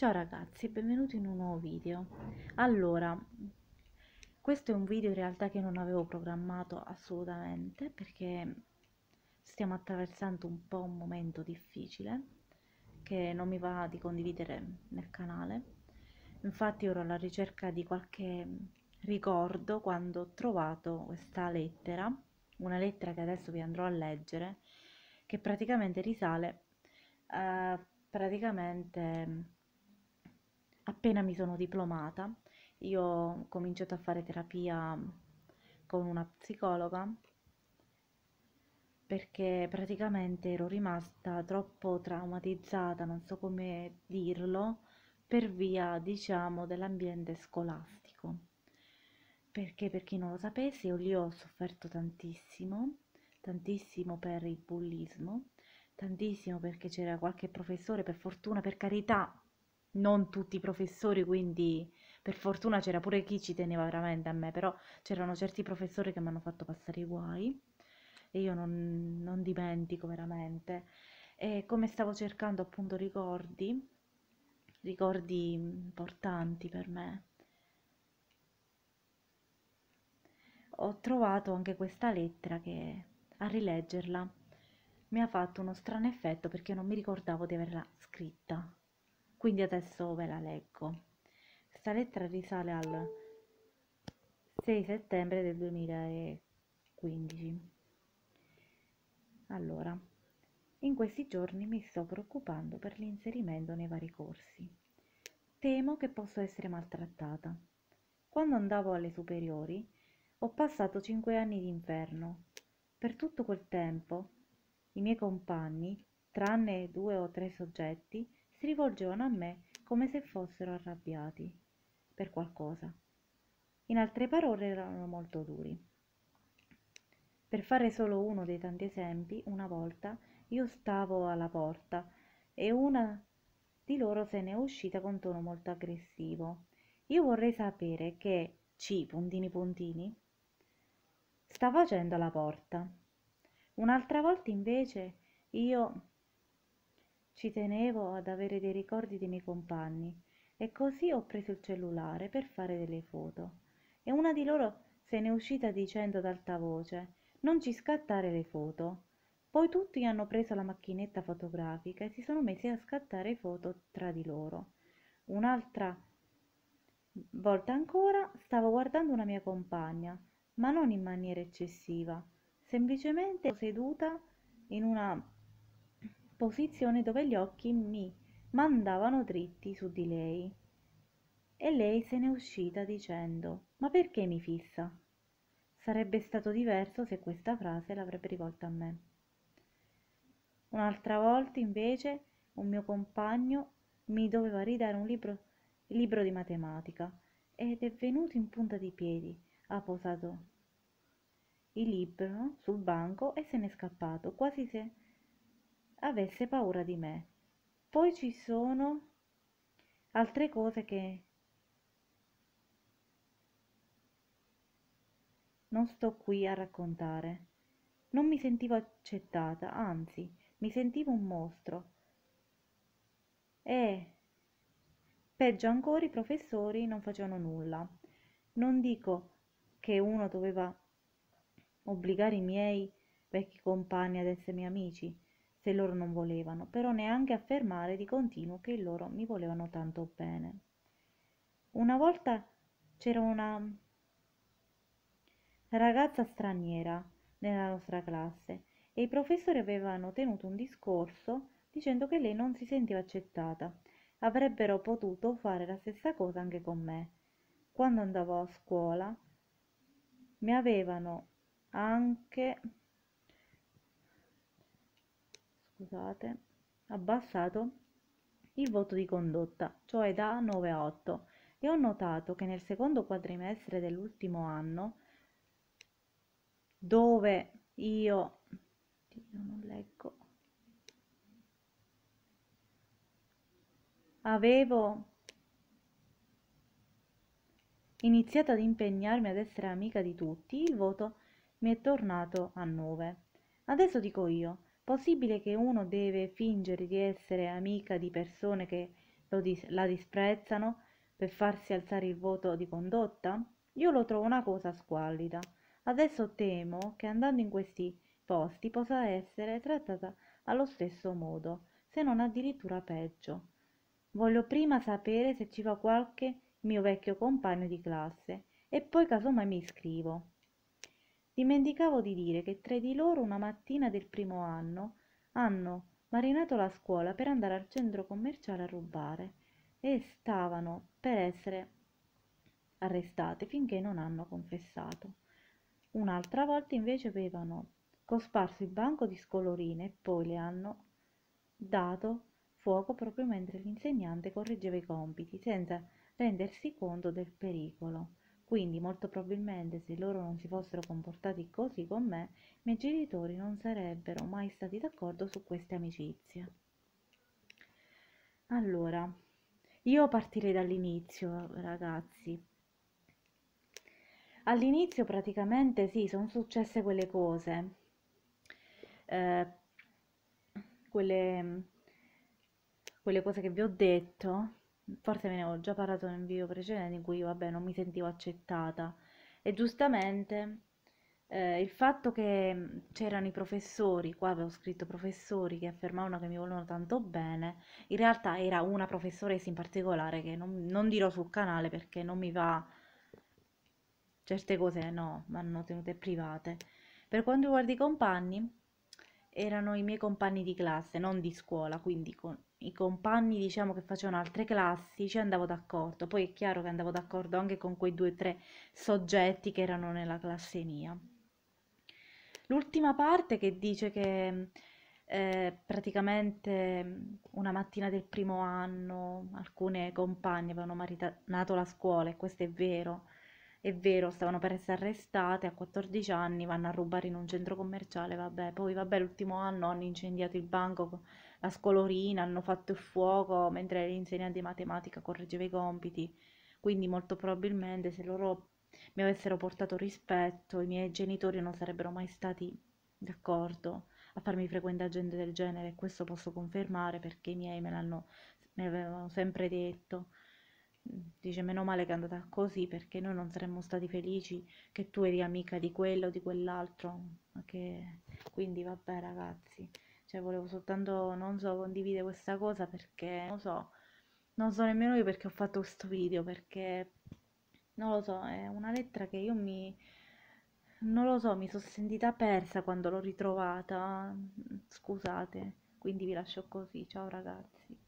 Ciao ragazzi, benvenuti in un nuovo video. Allora, questo è un video in realtà che non avevo programmato assolutamente perché stiamo attraversando un po' un momento difficile che non mi va di condividere nel canale. Infatti ero alla ricerca di qualche ricordo quando ho trovato questa lettera, una lettera che adesso vi andrò a leggere, che praticamente risale eh, praticamente appena mi sono diplomata, io ho cominciato a fare terapia con una psicologa perché praticamente ero rimasta troppo traumatizzata, non so come dirlo, per via, diciamo, dell'ambiente scolastico. Perché per chi non lo sapesse, io lì ho sofferto tantissimo, tantissimo per il bullismo, tantissimo perché c'era qualche professore, per fortuna, per carità, non tutti i professori, quindi per fortuna c'era pure chi ci teneva veramente a me, però c'erano certi professori che mi hanno fatto passare i guai e io non, non dimentico veramente. E come stavo cercando appunto ricordi, ricordi importanti per me, ho trovato anche questa lettera che a rileggerla mi ha fatto uno strano effetto perché non mi ricordavo di averla scritta. Quindi adesso ve la leggo. Questa lettera risale al 6 settembre del 2015. Allora, in questi giorni mi sto preoccupando per l'inserimento nei vari corsi. Temo che posso essere maltrattata. Quando andavo alle superiori ho passato 5 anni di inferno. Per tutto quel tempo i miei compagni, tranne due o tre soggetti, si rivolgevano a me come se fossero arrabbiati per qualcosa. In altre parole erano molto duri. Per fare solo uno dei tanti esempi, una volta io stavo alla porta e una di loro se ne è uscita con tono molto aggressivo. Io vorrei sapere che C, puntini puntini, sta facendo alla porta. Un'altra volta invece io ci tenevo ad avere dei ricordi dei miei compagni e così ho preso il cellulare per fare delle foto. E una di loro se n'è uscita dicendo ad alta voce: Non ci scattare le foto. Poi tutti hanno preso la macchinetta fotografica e si sono messi a scattare foto tra di loro. Un'altra volta ancora stavo guardando una mia compagna, ma non in maniera eccessiva, semplicemente seduta in una posizione dove gli occhi mi mandavano dritti su di lei. E lei se n'è uscita dicendo Ma perché mi fissa? Sarebbe stato diverso se questa frase l'avrebbe rivolta a me. Un'altra volta invece un mio compagno mi doveva ridare un libro, libro di matematica ed è venuto in punta di piedi, ha posato il libro sul banco e se n'è scappato, quasi se avesse paura di me. Poi ci sono altre cose che non sto qui a raccontare. Non mi sentivo accettata, anzi, mi sentivo un mostro. E, peggio ancora, i professori non facevano nulla. Non dico che uno doveva obbligare i miei vecchi compagni ad essermi amici, se loro non volevano, però neanche affermare di continuo che loro mi volevano tanto bene. Una volta c'era una ragazza straniera nella nostra classe e i professori avevano tenuto un discorso dicendo che lei non si sentiva accettata. Avrebbero potuto fare la stessa cosa anche con me. Quando andavo a scuola mi avevano anche scusate, abbassato il voto di condotta, cioè da 9 a 8, e ho notato che nel secondo quadrimestre dell'ultimo anno, dove io, io non leggo, avevo iniziato ad impegnarmi ad essere amica di tutti, il voto mi è tornato a 9. Adesso dico io, Possibile che uno deve fingere di essere amica di persone che dis- la disprezzano per farsi alzare il voto di condotta? Io lo trovo una cosa squallida. Adesso temo che andando in questi posti possa essere trattata allo stesso modo, se non addirittura peggio. Voglio prima sapere se ci va qualche mio vecchio compagno di classe e poi casomai mi iscrivo dimenticavo di dire che tre di loro una mattina del primo anno hanno marinato la scuola per andare al centro commerciale a rubare e stavano per essere arrestate finché non hanno confessato. Un'altra volta invece avevano cosparso il banco di scolorine e poi le hanno dato fuoco proprio mentre l'insegnante correggeva i compiti, senza rendersi conto del pericolo. Quindi molto probabilmente se loro non si fossero comportati così con me, i miei genitori non sarebbero mai stati d'accordo su queste amicizie. Allora, io partirei dall'inizio, ragazzi. All'inizio praticamente sì, sono successe quelle cose. Eh, quelle, quelle cose che vi ho detto forse ve ne ho già parlato nel video precedente in cui vabbè non mi sentivo accettata e giustamente eh, il fatto che mm, c'erano i professori, qua avevo scritto professori che affermavano che mi volevano tanto bene, in realtà era una professoressa in particolare che non, non dirò sul canale perché non mi va, certe cose no, vanno tenute private. Per quanto riguarda i compagni, erano i miei compagni di classe, non di scuola, quindi con, i compagni diciamo che facevano altre classi ci andavo d'accordo poi è chiaro che andavo d'accordo anche con quei due o tre soggetti che erano nella classe mia l'ultima parte che dice che eh, praticamente una mattina del primo anno alcune compagne avevano maritato la scuola e questo è vero è vero, stavano per essere arrestate a 14 anni, vanno a rubare in un centro commerciale, vabbè, poi vabbè, l'ultimo anno hanno incendiato il banco la scolorina, hanno fatto il fuoco mentre l'insegnante di matematica correggeva i compiti. Quindi molto probabilmente se loro mi avessero portato rispetto, i miei genitori non sarebbero mai stati d'accordo a farmi frequentare gente del genere, questo posso confermare perché i miei me l'hanno me l'avevano sempre detto. Dice meno male che è andata così perché noi non saremmo stati felici che tu eri amica di quello o di quell'altro. Okay. Quindi vabbè ragazzi. Cioè, volevo soltanto, non so, condividere questa cosa perché, non so, non so nemmeno io perché ho fatto questo video, perché, non lo so, è una lettera che io mi, non lo so, mi sono sentita persa quando l'ho ritrovata, scusate, quindi vi lascio così, ciao ragazzi.